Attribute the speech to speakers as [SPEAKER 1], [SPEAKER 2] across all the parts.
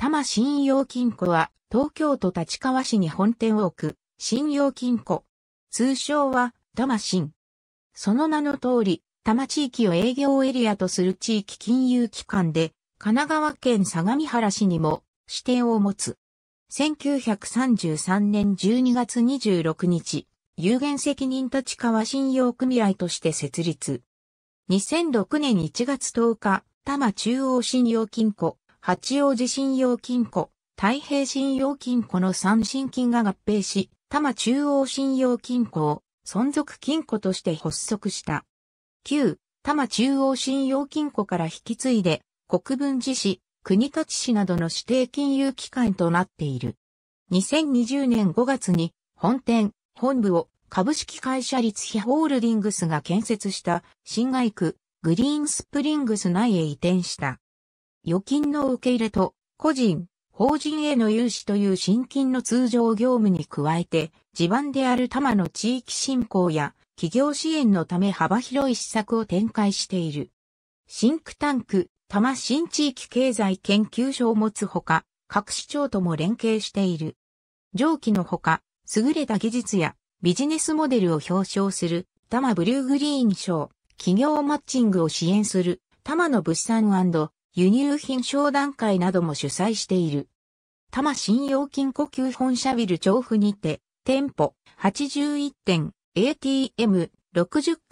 [SPEAKER 1] 多摩信用金庫は東京都立川市に本店を置く信用金庫。通称は多摩信。その名の通り、多摩地域を営業エリアとする地域金融機関で、神奈川県相模原市にも支店を持つ。1933年12月26日、有限責任立川信用組合として設立。2006年1月10日、多摩中央信用金庫、八王子信用金庫、太平信用金庫の三信金が合併し、多摩中央信用金庫を存続金庫として発足した。旧、多摩中央信用金庫から引き継いで、国分寺市、国立市などの指定金融機関となっている。2020年5月に本店、本部を株式会社立費ホールディングスが建設した新外区グリーンスプリングス内へ移転した。預金の受け入れと、個人、法人への融資という新金の通常業務に加えて、地盤である多摩の地域振興や企業支援のため幅広い施策を展開している。シンクタンク、多摩新地域経済研究所を持つほか、各市長とも連携している。上記のほか、優れた技術やビジネスモデルを表彰する多摩ブルーグリーン賞、企業マッチングを支援する多摩の物産輸入品商談会なども主催している。多摩信用金庫旧本社ビル調布にて、店舗81店、ATM60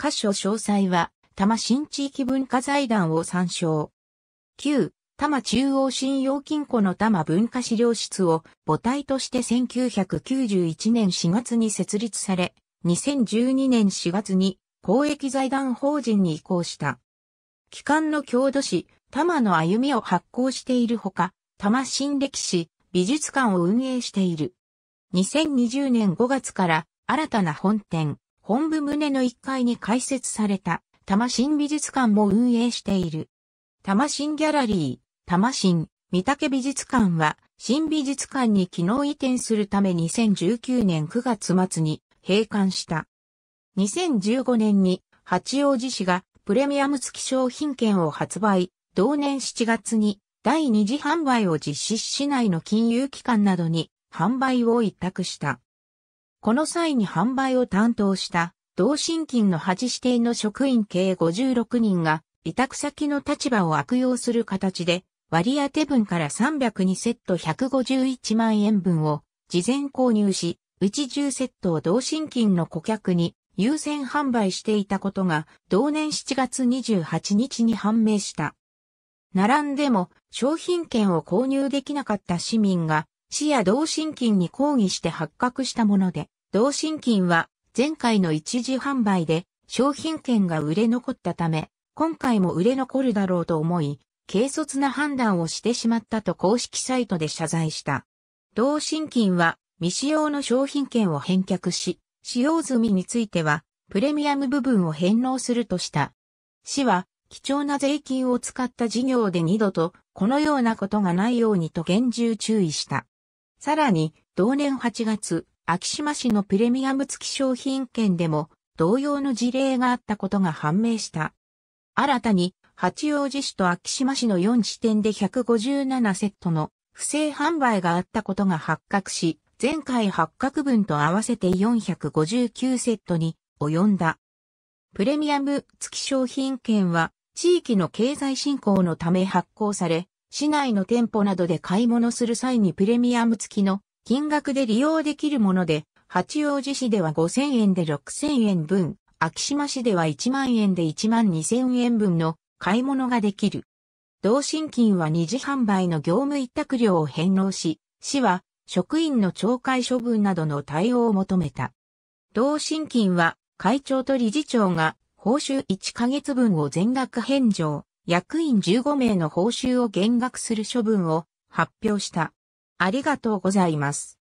[SPEAKER 1] 箇所詳細は、多摩新地域文化財団を参照。旧、多摩中央信用金庫の多摩文化資料室を母体として1991年4月に設立され、2012年4月に公益財団法人に移行した。機関の郷土史、摩の歩みを発行しているほか、摩新歴史、美術館を運営している。2020年5月から新たな本店、本部棟の1階に開設された摩新美術館も運営している。摩新ギャラリー、摩新、三宅美術館は新美術館に機能移転するため2019年9月末に閉館した。2015年に八王子市がプレミアム付き商品券を発売、同年7月に第二次販売を実施し市内の金融機関などに販売を一択した。この際に販売を担当した同心金の8指定の職員計56人が委託先の立場を悪用する形で割当分から302セット151万円分を事前購入し、うち10セットを同心金の顧客に優先販売していたことが同年7月28日に判明した。並んでも商品券を購入できなかった市民が市や同心筋に抗議して発覚したもので、同心筋は前回の一時販売で商品券が売れ残ったため、今回も売れ残るだろうと思い、軽率な判断をしてしまったと公式サイトで謝罪した。同心筋は未使用の商品券を返却し、使用済みについてはプレミアム部分を返納するとした。市は貴重な税金を使った事業で二度とこのようなことがないようにと厳重注意した。さらに、同年8月、昭島市のプレミアム付き商品券でも同様の事例があったことが判明した。新たに、八王子市と昭島市の4地点で157セットの不正販売があったことが発覚し、前回発覚分と合わせて459セットに及んだ。プレミアム付き商品券は地域の経済振興のため発行され、市内の店舗などで買い物する際にプレミアム付きの金額で利用できるもので、八王子市では5000円で6000円分、秋島市では1万円で1万2000円分の買い物ができる。同心金は二次販売の業務委託料を返納し、市は職員の懲戒処分などの対応を求めた。同心金は会長と理事長が報酬1ヶ月分を全額返上、役員15名の報酬を減額する処分を発表した。ありがとうございます。